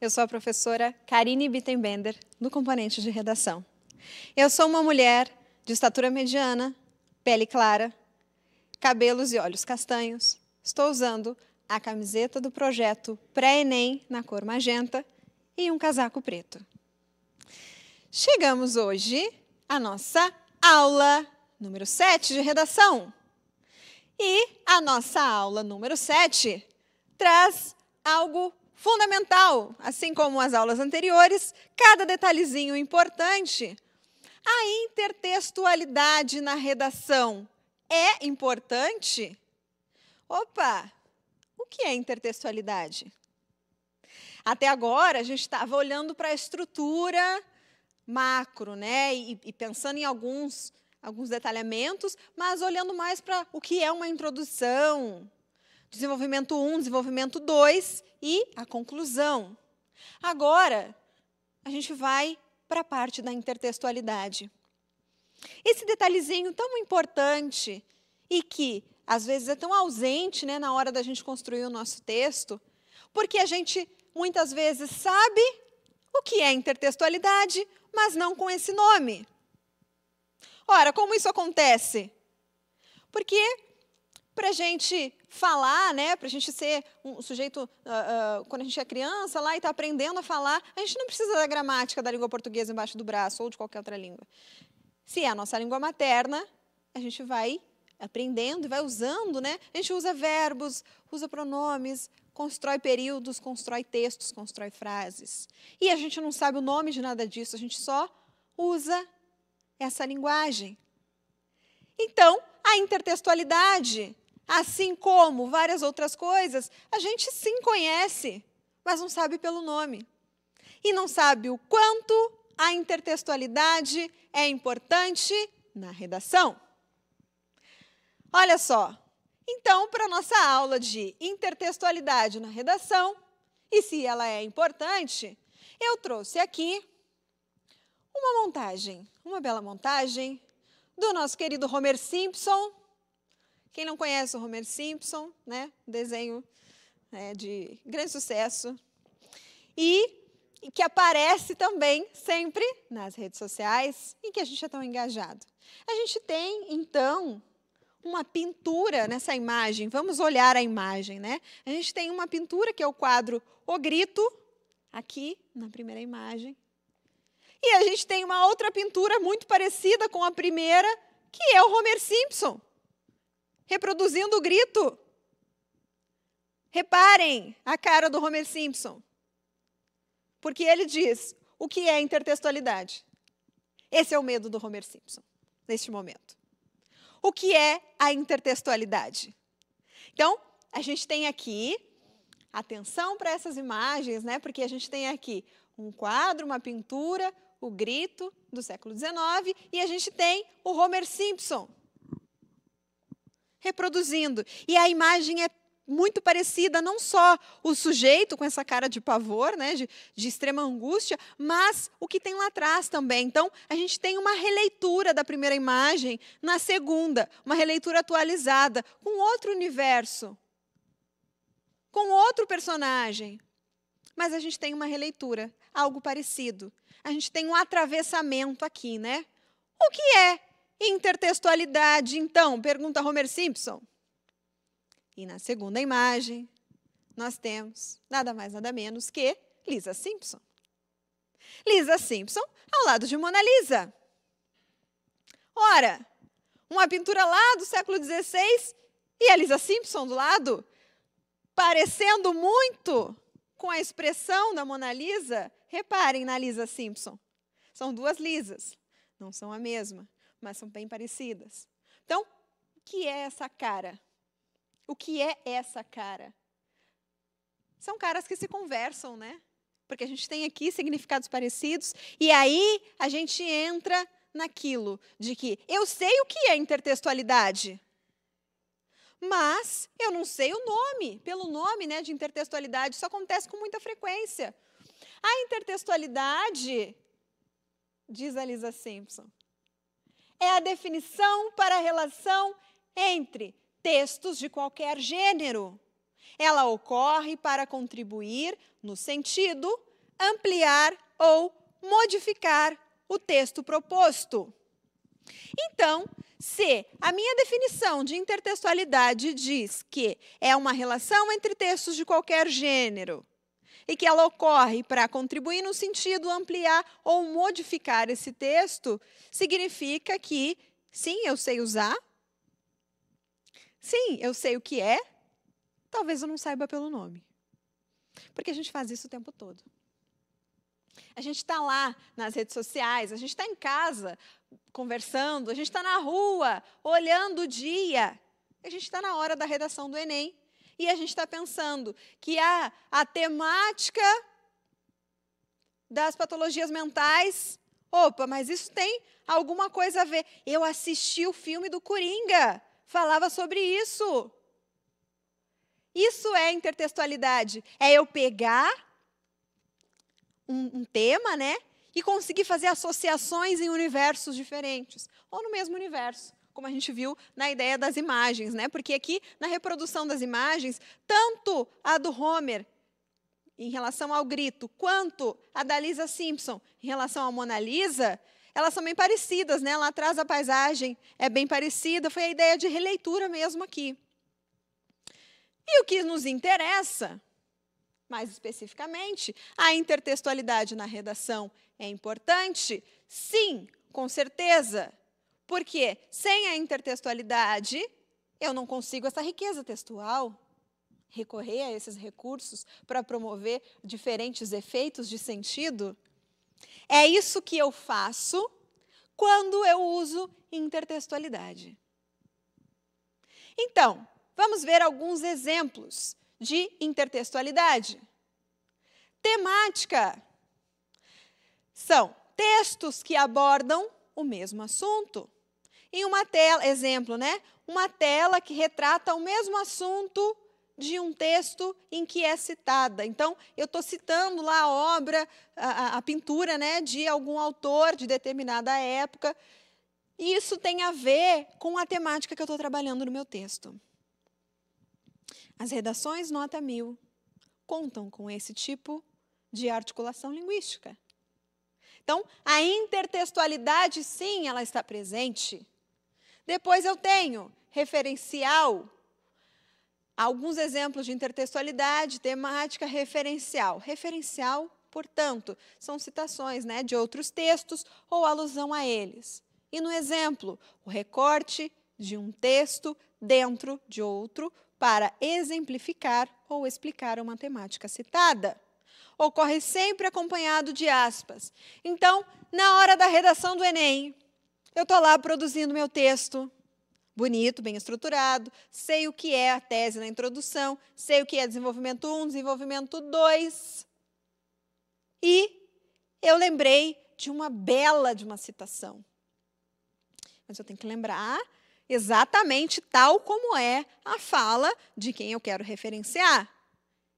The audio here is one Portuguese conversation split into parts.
Eu sou a professora Karine Bittenbender, do componente de redação. Eu sou uma mulher de estatura mediana, pele clara, cabelos e olhos castanhos. Estou usando a camiseta do projeto Pré-ENEM na cor magenta e um casaco preto. Chegamos hoje à nossa aula número 7 de redação. E a nossa aula número 7 traz algo Fundamental, assim como as aulas anteriores, cada detalhezinho importante. A intertextualidade na redação é importante? Opa! O que é intertextualidade? Até agora a gente estava olhando para a estrutura macro, né? E, e, pensando em alguns, alguns detalhamentos, mas olhando mais para o que é uma introdução, desenvolvimento 1, desenvolvimento 2 e a conclusão. Agora, a gente vai para a parte da intertextualidade. Esse detalhezinho tão importante e que às vezes é tão ausente né, na hora da gente construir o nosso texto, porque a gente muitas vezes sabe o que é intertextualidade, mas não com esse nome. Ora, como isso acontece? Porque para a gente falar, né? Para a gente ser um sujeito, uh, uh, quando a gente é criança lá e está aprendendo a falar, a gente não precisa da gramática da língua portuguesa embaixo do braço ou de qualquer outra língua. Se é a nossa língua materna, a gente vai aprendendo e vai usando, né? A gente usa verbos, usa pronomes, constrói períodos, constrói textos, constrói frases. E a gente não sabe o nome de nada disso, a gente só usa essa linguagem. Então, a intertextualidade assim como várias outras coisas, a gente sim conhece, mas não sabe pelo nome. E não sabe o quanto a intertextualidade é importante na redação. Olha só, então, para a nossa aula de intertextualidade na redação, e se ela é importante, eu trouxe aqui uma montagem, uma bela montagem do nosso querido Homer Simpson, quem não conhece o Homer Simpson, né? Um desenho é, de grande sucesso. E que aparece também sempre nas redes sociais em que a gente é tão engajado. A gente tem, então, uma pintura nessa imagem. Vamos olhar a imagem, né? A gente tem uma pintura que é o quadro O Grito, aqui na primeira imagem. E a gente tem uma outra pintura muito parecida com a primeira, que é o Homer Simpson reproduzindo o grito. Reparem a cara do Homer Simpson. Porque ele diz o que é intertextualidade. Esse é o medo do Homer Simpson, neste momento. O que é a intertextualidade? Então, a gente tem aqui, atenção para essas imagens, né? Porque a gente tem aqui um quadro, uma pintura, o grito do século XIX e a gente tem o Homer Simpson reproduzindo. E a imagem é muito parecida, não só o sujeito com essa cara de pavor, né, de, de, extrema angústia, mas o que tem lá atrás também. Então, a gente tem uma releitura da primeira imagem na segunda, uma releitura atualizada, com outro universo, com outro personagem. Mas a gente tem uma releitura, algo parecido. A gente tem um atravessamento aqui, né? O que é Intertextualidade, então, pergunta Homer Simpson. E na segunda imagem, nós temos nada mais, nada menos que Lisa Simpson. Lisa Simpson ao lado de Mona Lisa. Ora, uma pintura lá do século XVI e a Lisa Simpson do lado, parecendo muito com a expressão da Mona Lisa. Reparem na Lisa Simpson. São duas Lisas, não são a mesma mas são bem parecidas. Então, o que é essa cara? O que é essa cara? São caras que se conversam, né? Porque a gente tem aqui significados parecidos, e aí a gente entra naquilo de que eu sei o que é intertextualidade, mas eu não sei o nome. Pelo nome né, de intertextualidade, isso acontece com muita frequência. A intertextualidade, diz a Lisa Simpson, é a definição para a relação entre textos de qualquer gênero. Ela ocorre para contribuir no sentido, ampliar ou modificar o texto proposto. Então, se a minha definição de intertextualidade diz que é uma relação entre textos de qualquer gênero e que ela ocorre para contribuir no sentido ampliar ou modificar esse texto, significa que sim, eu sei usar, sim, eu sei o que é, talvez eu não saiba pelo nome. Porque a gente faz isso o tempo todo. A gente está lá nas redes sociais, a gente está em casa conversando, a gente está na rua olhando o dia, a gente está na hora da redação do Enem e a gente está pensando que a, a temática das patologias mentais. Opa, mas isso tem alguma coisa a ver. Eu assisti o filme do Coringa, falava sobre isso. Isso é intertextualidade. É eu pegar um, um tema, né? E conseguir fazer associações em universos diferentes, ou no mesmo universo como a gente viu na ideia das imagens, né? Porque aqui na reprodução das imagens, tanto a do Homer em relação ao grito, quanto a da Lisa Simpson em relação à Mona Lisa, elas são bem parecidas, né? Lá atrás a paisagem é bem parecida, foi a ideia de releitura mesmo aqui. E o que nos interessa, mais especificamente, a intertextualidade na redação é importante? Sim, com certeza. Porque sem a intertextualidade, eu não consigo essa riqueza textual. Recorrer a esses recursos para promover diferentes efeitos de sentido. É isso que eu faço quando eu uso intertextualidade. Então, vamos ver alguns exemplos de intertextualidade. Temática são textos que abordam o mesmo assunto. Em uma tela, exemplo, né? Uma tela que retrata o mesmo assunto de um texto em que é citada. Então, eu estou citando lá a obra, a, a, pintura né, de algum autor de determinada época. E isso tem a ver com a temática que eu estou trabalhando no meu texto. As redações nota mil contam com esse tipo de articulação linguística. Então, a intertextualidade, sim, ela está presente depois eu tenho referencial, alguns exemplos de intertextualidade, temática, referencial. Referencial, portanto, são citações né, de outros textos ou alusão a eles. E no exemplo, o recorte de um texto dentro de outro para exemplificar ou explicar uma temática citada. Ocorre sempre acompanhado de aspas. Então, na hora da redação do Enem, eu estou lá produzindo meu texto, bonito, bem estruturado, sei o que é a tese na introdução, sei o que é desenvolvimento 1, desenvolvimento 2. E eu lembrei de uma bela de uma citação. Mas eu tenho que lembrar exatamente tal como é a fala de quem eu quero referenciar.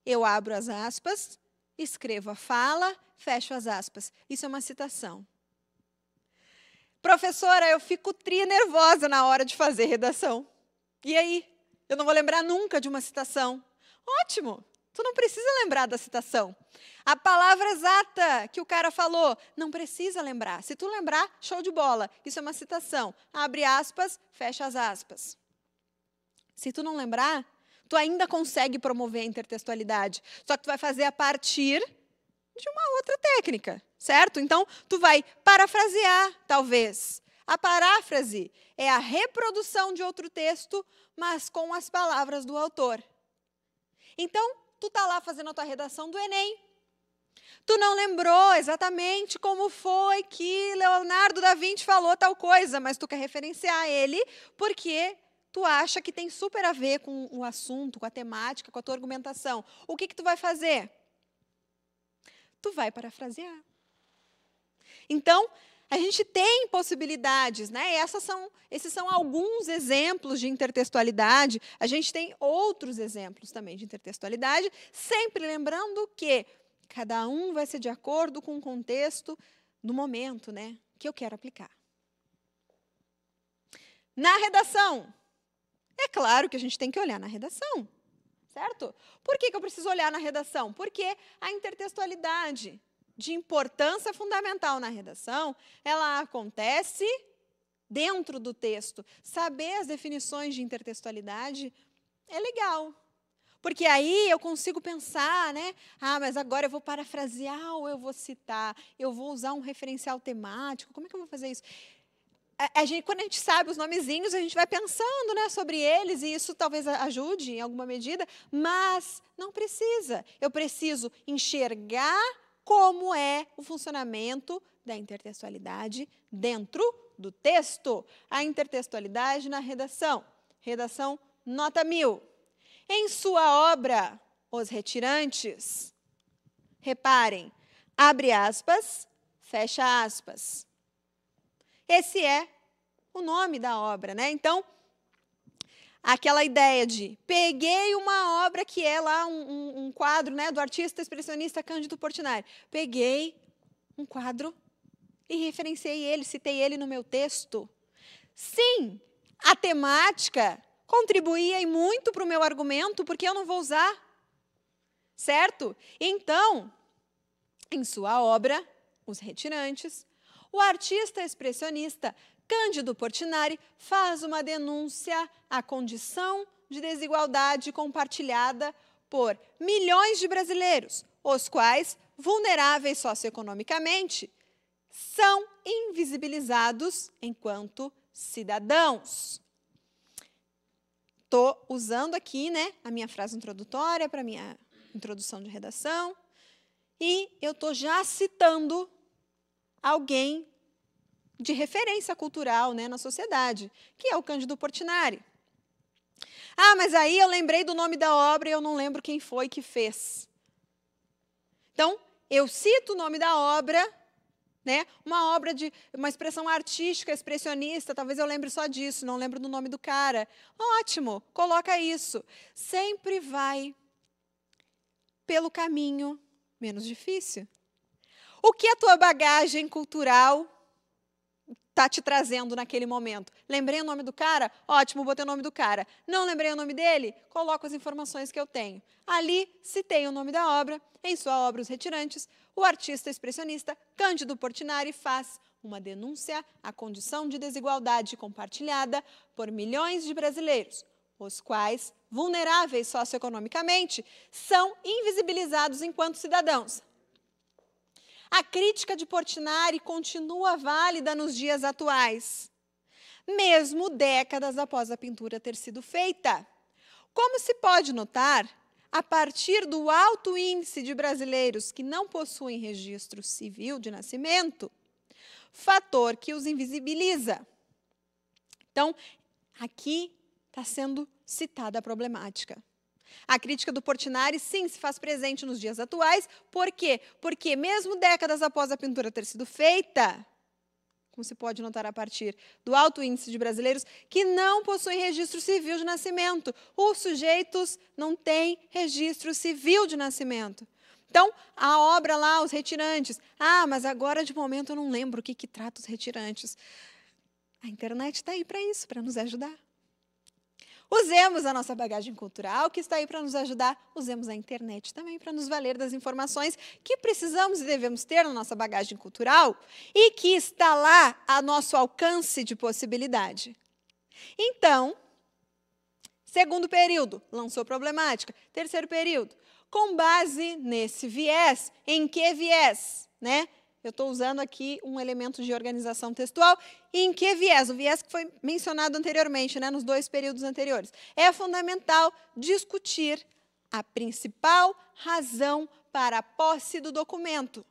Eu abro as aspas, escrevo a fala, fecho as aspas. Isso é uma citação. Professora, eu fico tri nervosa na hora de fazer redação. E aí? Eu não vou lembrar nunca de uma citação. Ótimo! Tu não precisa lembrar da citação. A palavra exata que o cara falou, não precisa lembrar. Se tu lembrar, show de bola. Isso é uma citação. Abre aspas, fecha as aspas. Se tu não lembrar, tu ainda consegue promover a intertextualidade. Só que tu vai fazer a partir de uma outra técnica certo? Então, tu vai parafrasear, talvez. A paráfrase é a reprodução de outro texto, mas com as palavras do autor. Então, tu tá lá fazendo a tua redação do Enem. Tu não lembrou exatamente como foi que Leonardo da Vinci falou tal coisa, mas tu quer referenciar ele porque tu acha que tem super a ver com o assunto, com a temática, com a tua argumentação. O que que tu vai fazer? Tu vai parafrasear. Então, a gente tem possibilidades, né? Essas são, esses são alguns exemplos de intertextualidade. A gente tem outros exemplos também de intertextualidade, sempre lembrando que cada um vai ser de acordo com o contexto do momento, né? Que eu quero aplicar. Na redação, é claro que a gente tem que olhar na redação, certo? Por que, que eu preciso olhar na redação? Porque a intertextualidade de importância fundamental na redação, ela acontece dentro do texto. Saber as definições de intertextualidade é legal. Porque aí eu consigo pensar, né? Ah, mas agora eu vou parafrasear ou eu vou citar, eu vou usar um referencial temático. Como é que eu vou fazer isso? A, gente, quando a gente sabe os nomezinhos, a gente vai pensando né, sobre eles, e isso talvez ajude em alguma medida, mas não precisa. Eu preciso enxergar como é o funcionamento da intertextualidade dentro do texto. A intertextualidade na redação. Redação nota mil. Em sua obra, Os Retirantes, reparem, abre aspas, fecha aspas. Esse é o nome da obra, né? Então, aquela ideia de peguei uma obra que é lá um, um, um, quadro né, do artista expressionista Cândido Portinari. Peguei um quadro e referenciei ele, citei ele no meu texto. Sim, a temática contribuía e muito para o meu argumento, porque eu não vou usar. Certo? Então, em sua obra, Os Retirantes, o artista expressionista Cândido Portinari faz uma denúncia à condição de desigualdade compartilhada por milhões de brasileiros, os quais, vulneráveis socioeconomicamente, são invisibilizados enquanto cidadãos. Tô usando aqui, né, a minha frase introdutória para minha introdução de redação, e eu tô já citando alguém de referência cultural né, na sociedade, que é o Cândido Portinari. Ah, mas aí eu lembrei do nome da obra e eu não lembro quem foi que fez. Então, eu cito o nome da obra, né? Uma obra de uma expressão artística, expressionista, talvez eu lembre só disso, não lembro do nome do cara. Ótimo, coloca isso. Sempre vai pelo caminho menos difícil. O que a tua bagagem cultural tá te trazendo naquele momento. Lembrei o nome do cara? Ótimo, botei o nome do cara. Não lembrei o nome dele? Coloco as informações que eu tenho. Ali citei o nome da obra, em sua obra Os Retirantes, o artista expressionista Cândido Portinari faz uma denúncia à condição de desigualdade compartilhada por milhões de brasileiros, os quais, vulneráveis socioeconomicamente, são invisibilizados enquanto cidadãos. A crítica de Portinari continua válida nos dias atuais, mesmo décadas após a pintura ter sido feita. Como se pode notar, a partir do alto índice de brasileiros que não possuem registro civil de nascimento, fator que os invisibiliza. Então, aqui está sendo citada a problemática. A crítica do Portinari, sim, se faz presente nos dias atuais. Por quê? Porque, mesmo décadas após a pintura ter sido feita, como se pode notar a partir do alto índice de brasileiros que não possuem registro civil de nascimento. Os sujeitos não têm registro civil de nascimento. Então, a obra lá, os retirantes. Ah, mas agora de momento eu não lembro o que, que trata os retirantes. A internet está aí para isso, para nos ajudar. Usemos a nossa bagagem cultural que está aí para nos ajudar, usemos a internet também para nos valer das informações que precisamos e devemos ter na nossa bagagem cultural e que está lá a nosso alcance de possibilidade. Então, segundo período, lançou problemática. Terceiro período, com base nesse viés, em que viés, né? Eu estou usando aqui um elemento de organização textual. E em que viés? O viés que foi mencionado anteriormente, né, nos dois períodos anteriores. É fundamental discutir a principal razão para a posse do documento.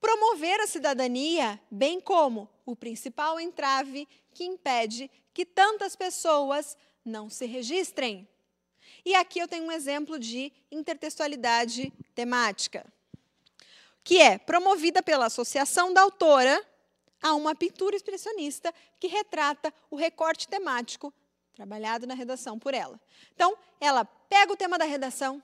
Promover a cidadania, bem como o principal entrave que impede que tantas pessoas não se registrem. E aqui eu tenho um exemplo de intertextualidade temática que é promovida pela associação da autora a uma pintura expressionista que retrata o recorte temático trabalhado na redação por ela. Então, ela pega o tema da redação,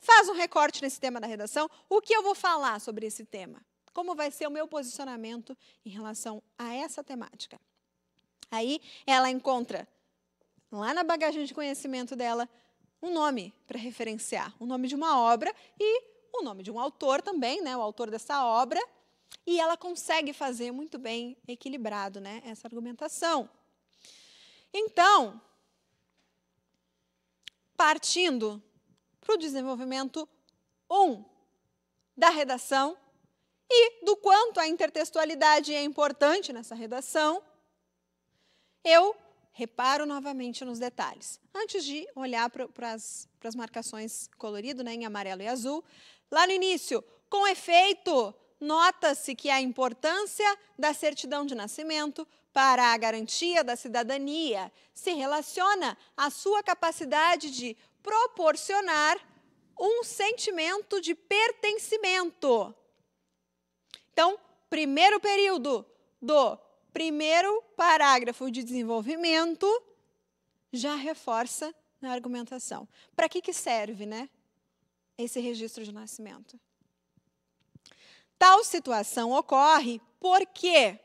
faz um recorte nesse tema da redação, o que eu vou falar sobre esse tema? Como vai ser o meu posicionamento em relação a essa temática? Aí ela encontra lá na bagagem de conhecimento dela um nome para referenciar, o nome de uma obra e o nome de um autor também, né, o autor dessa obra, e ela consegue fazer muito bem equilibrado, né, essa argumentação. Então, partindo para o desenvolvimento 1 um, da redação e do quanto a intertextualidade é importante nessa redação, eu reparo novamente nos detalhes. Antes de olhar para as marcações colorido, né, em amarelo e azul, lá no início, com efeito, nota-se que a importância da certidão de nascimento para a garantia da cidadania se relaciona à sua capacidade de proporcionar um sentimento de pertencimento. Então, primeiro período do primeiro parágrafo de desenvolvimento já reforça na argumentação. Para que, que serve né, esse registro de nascimento? Tal situação ocorre porque,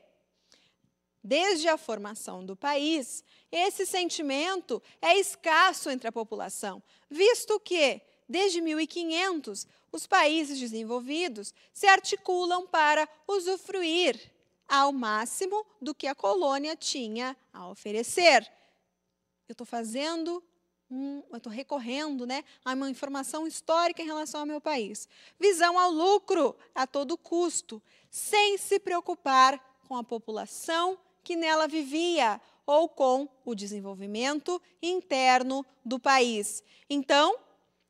desde a formação do país, esse sentimento é escasso entre a população, visto que, desde 1500, os países desenvolvidos se articulam para usufruir ao máximo do que a colônia tinha a oferecer. Eu estou fazendo um, eu estou recorrendo né, a uma informação histórica em relação ao meu país. Visão ao lucro a todo custo, sem se preocupar com a população que nela vivia ou com o desenvolvimento interno do país. Então,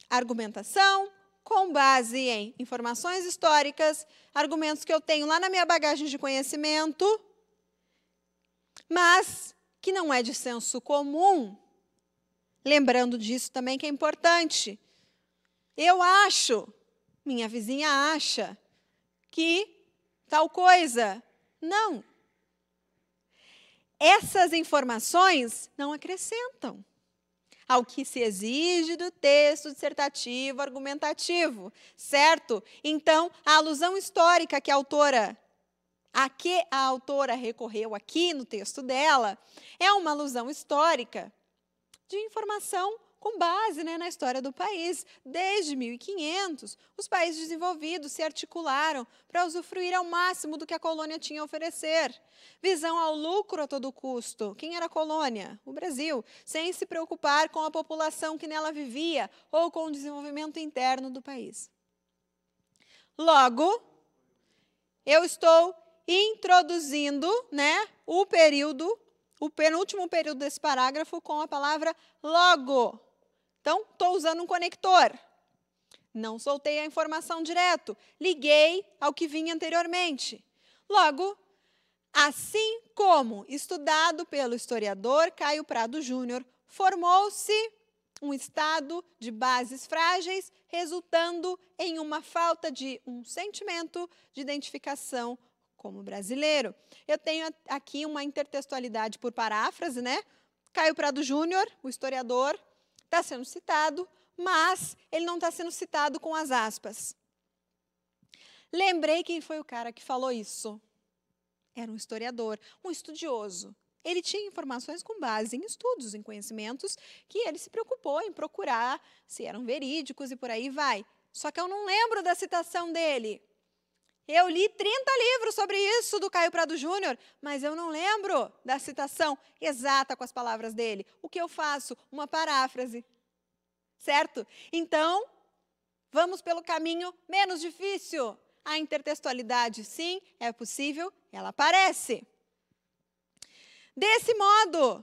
argumentação, com base em informações históricas, argumentos que eu tenho lá na minha bagagem de conhecimento, mas que não é de senso comum. Lembrando disso também que é importante. Eu acho, minha vizinha acha, que tal coisa. Não. Essas informações não acrescentam ao que se exige do texto dissertativo argumentativo, certo? Então, a alusão histórica que a autora a que a autora recorreu aqui no texto dela é uma alusão histórica de informação com base né, na história do país. Desde 1500, os países desenvolvidos se articularam para usufruir ao máximo do que a colônia tinha a oferecer. Visão ao lucro a todo custo. Quem era a colônia? O Brasil, sem se preocupar com a população que nela vivia ou com o desenvolvimento interno do país. Logo, eu estou introduzindo, né, o período o penúltimo período desse parágrafo com a palavra logo. Então, estou usando um conector. Não soltei a informação direto. Liguei ao que vinha anteriormente. Logo, assim como estudado pelo historiador Caio Prado Júnior, formou-se um estado de bases frágeis, resultando em uma falta de um sentimento de identificação como brasileiro. Eu tenho aqui uma intertextualidade por paráfrase, né? Caio Prado Júnior, o historiador, Está sendo citado, mas ele não está sendo citado com as aspas. Lembrei quem foi o cara que falou isso. Era um historiador, um estudioso. Ele tinha informações com base em estudos, em conhecimentos, que ele se preocupou em procurar se eram verídicos e por aí vai. Só que eu não lembro da citação dele. Eu li 30 livros sobre isso do Caio Prado Júnior, mas eu não lembro da citação exata com as palavras dele. O que eu faço? Uma paráfrase. Certo? Então, vamos pelo caminho menos difícil. A intertextualidade, sim, é possível, ela aparece. Desse modo,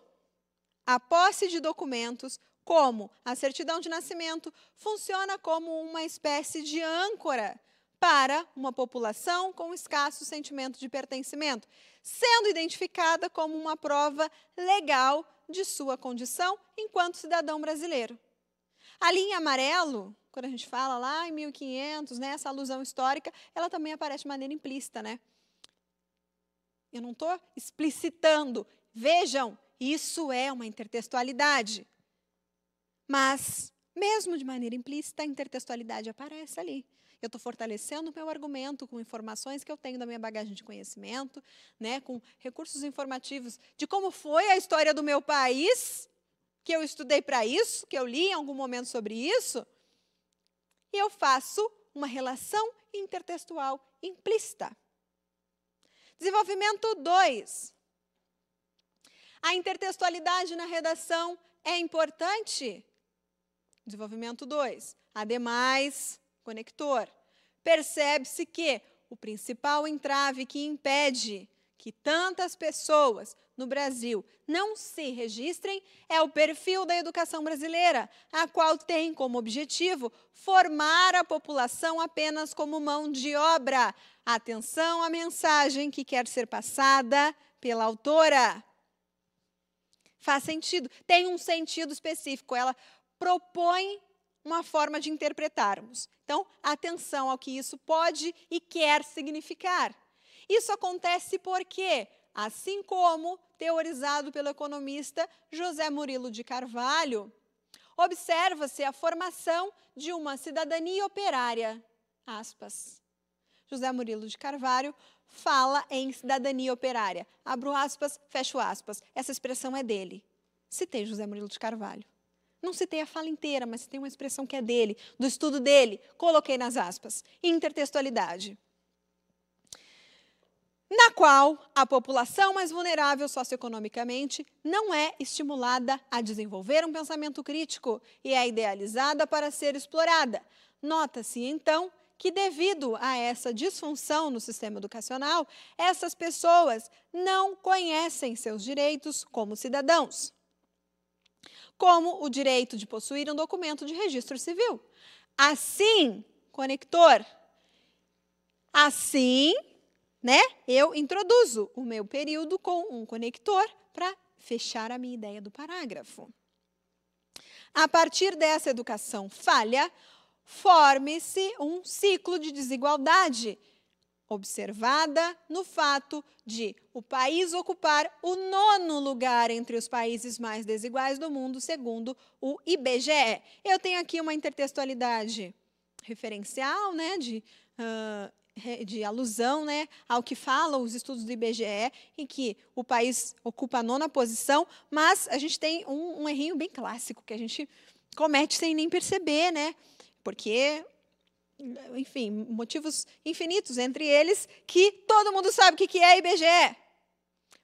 a posse de documentos, como a certidão de nascimento, funciona como uma espécie de âncora para uma população com escasso sentimento de pertencimento, sendo identificada como uma prova legal de sua condição enquanto cidadão brasileiro. A linha amarelo, quando a gente fala lá em 1500, né, essa alusão histórica, ela também aparece de maneira implícita, né? Eu não estou explicitando. Vejam, isso é uma intertextualidade. Mas, mesmo de maneira implícita, a intertextualidade aparece ali. Eu estou fortalecendo o meu argumento com informações que eu tenho da minha bagagem de conhecimento, né, com recursos informativos de como foi a história do meu país, que eu estudei para isso, que eu li em algum momento sobre isso. E eu faço uma relação intertextual implícita. Desenvolvimento 2. A intertextualidade na redação é importante? Desenvolvimento 2. Ademais, conector percebe-se que o principal entrave que impede que tantas pessoas no Brasil não se registrem é o perfil da educação brasileira, a qual tem como objetivo formar a população apenas como mão de obra. Atenção à mensagem que quer ser passada pela autora. Faz sentido, tem um sentido específico. Ela propõe uma forma de interpretarmos. Então, atenção ao que isso pode e quer significar. Isso acontece porque, assim como teorizado pelo economista José Murilo de Carvalho, observa-se a formação de uma cidadania operária. Aspas. José Murilo de Carvalho fala em cidadania operária. Abro aspas, fecho aspas. Essa expressão é dele. Citei José Murilo de Carvalho. Não citei a fala inteira, mas tem uma expressão que é dele, do estudo dele, coloquei nas aspas. Intertextualidade. Na qual a população mais vulnerável socioeconomicamente não é estimulada a desenvolver um pensamento crítico e é idealizada para ser explorada. Nota-se, então, que, devido a essa disfunção no sistema educacional, essas pessoas não conhecem seus direitos como cidadãos como o direito de possuir um documento de registro civil. Assim, conector, assim, né? Eu introduzo o meu período com um conector para fechar a minha ideia do parágrafo. A partir dessa educação falha, forme-se um ciclo de desigualdade observada no fato de o país ocupar o nono lugar entre os países mais desiguais do mundo, segundo o IBGE. Eu tenho aqui uma intertextualidade referencial, né, de, uh, de alusão né, ao que falam os estudos do IBGE, em que o país ocupa a nona posição, mas a gente tem um, um errinho bem clássico que a gente comete sem nem perceber, né? Porque enfim, motivos infinitos entre eles, que todo mundo sabe o que é IBGE.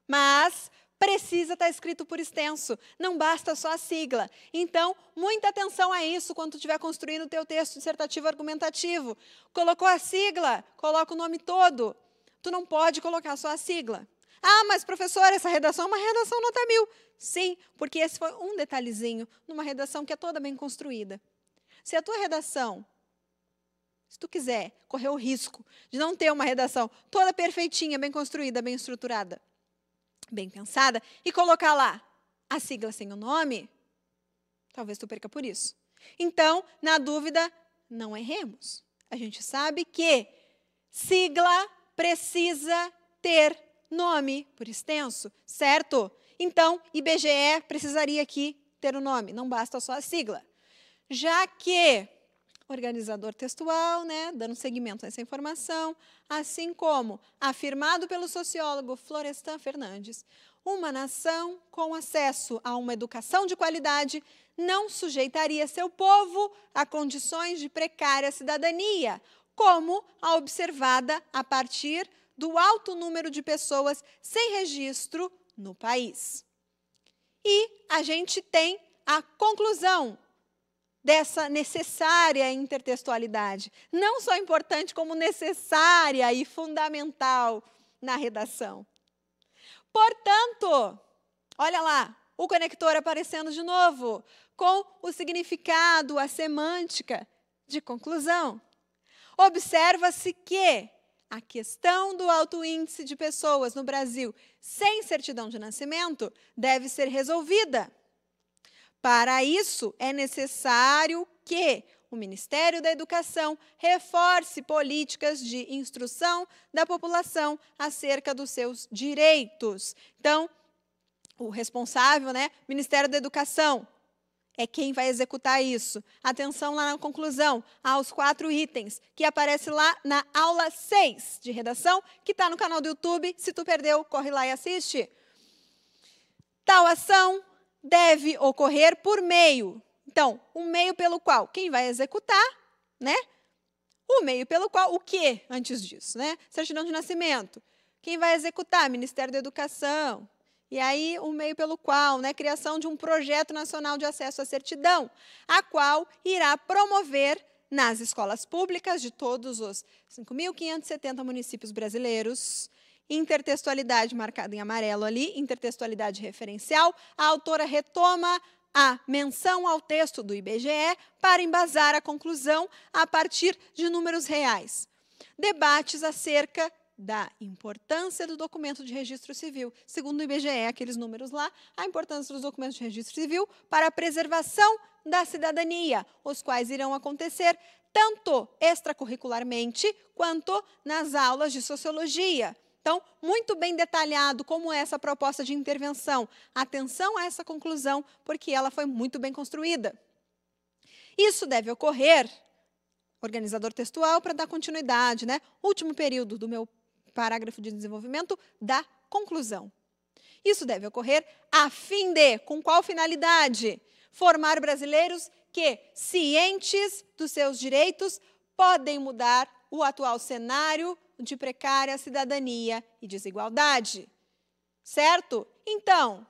Mas precisa estar tá escrito por extenso, não basta só a sigla. Então, muita atenção a isso quando estiver construindo o teu texto dissertativo argumentativo. Colocou a sigla, coloca o nome todo. Tu não pode colocar só a sigla. Ah, mas professor, essa redação é uma redação nota mil. Sim, porque esse foi um detalhezinho numa redação que é toda bem construída. Se a tua redação se tu quiser correr o risco de não ter uma redação toda perfeitinha, bem construída, bem estruturada, bem pensada, e colocar lá a sigla sem o nome, talvez tu perca por isso. Então, na dúvida, não erremos. A gente sabe que sigla precisa ter nome por extenso, certo? Então, IBGE precisaria aqui ter o um nome, não basta só a sigla. Já que organizador textual, né, dando seguimento a essa informação, assim como, afirmado pelo sociólogo Florestan Fernandes, uma nação com acesso a uma educação de qualidade não sujeitaria seu povo a condições de precária cidadania, como a observada a partir do alto número de pessoas sem registro no país. E a gente tem a conclusão dessa necessária intertextualidade, não só importante como necessária e fundamental na redação. Portanto, olha lá, o conector aparecendo de novo, com o significado, a semântica de conclusão. Observa-se que a questão do alto índice de pessoas no Brasil sem certidão de nascimento deve ser resolvida para isso, é necessário que o Ministério da Educação reforce políticas de instrução da população acerca dos seus direitos. Então, o responsável, né, Ministério da Educação, é quem vai executar isso. Atenção lá na conclusão, aos quatro itens, que aparece lá na aula 6 de redação, que está no canal do YouTube. Se tu perdeu, corre lá e assiste. Tal ação deve ocorrer por meio. Então, um meio pelo qual quem vai executar, né? O meio pelo qual o que antes disso, né? Certidão de nascimento. Quem vai executar? Ministério da Educação. E aí, o um meio pelo qual, né? Criação de um projeto nacional de acesso à certidão, a qual irá promover nas escolas públicas de todos os 5.570 municípios brasileiros intertextualidade marcada em amarelo ali, intertextualidade referencial. A autora retoma a menção ao texto do IBGE para embasar a conclusão a partir de números reais. Debates acerca da importância do documento de registro civil. Segundo o IBGE, aqueles números lá, a importância dos documentos de registro civil para a preservação da cidadania, os quais irão acontecer tanto extracurricularmente quanto nas aulas de sociologia. Então, muito bem detalhado como é essa proposta de intervenção. Atenção a essa conclusão, porque ela foi muito bem construída. Isso deve ocorrer, organizador textual, para dar continuidade, né? Último período do meu parágrafo de desenvolvimento da conclusão. Isso deve ocorrer a fim de, com qual finalidade? Formar brasileiros que, cientes dos seus direitos, podem mudar o atual cenário de precária cidadania e desigualdade. Certo? Então,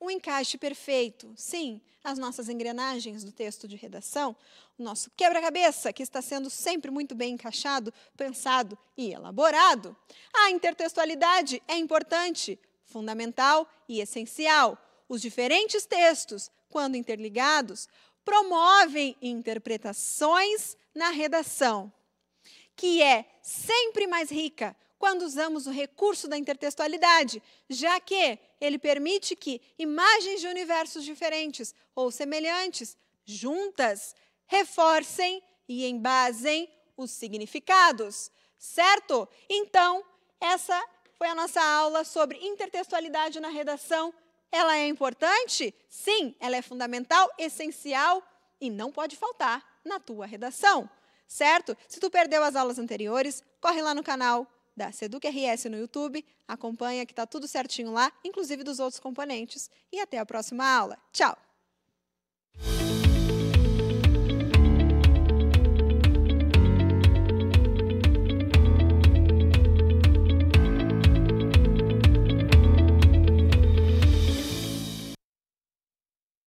o um encaixe perfeito. Sim, as nossas engrenagens do texto de redação, o nosso quebra-cabeça, que está sendo sempre muito bem encaixado, pensado e elaborado. A intertextualidade é importante, fundamental e essencial. Os diferentes textos, quando interligados, promovem interpretações na redação, que é sempre mais rica quando usamos o recurso da intertextualidade, já que ele permite que imagens de universos diferentes ou semelhantes, juntas, reforcem e embasem os significados, certo? Então, essa foi a nossa aula sobre intertextualidade na redação ela é importante? Sim, ela é fundamental, essencial e não pode faltar na tua redação, certo? Se tu perdeu as aulas anteriores, corre lá no canal da Seduc RS no YouTube, acompanha que tá tudo certinho lá, inclusive dos outros componentes. E até a próxima aula. Tchau!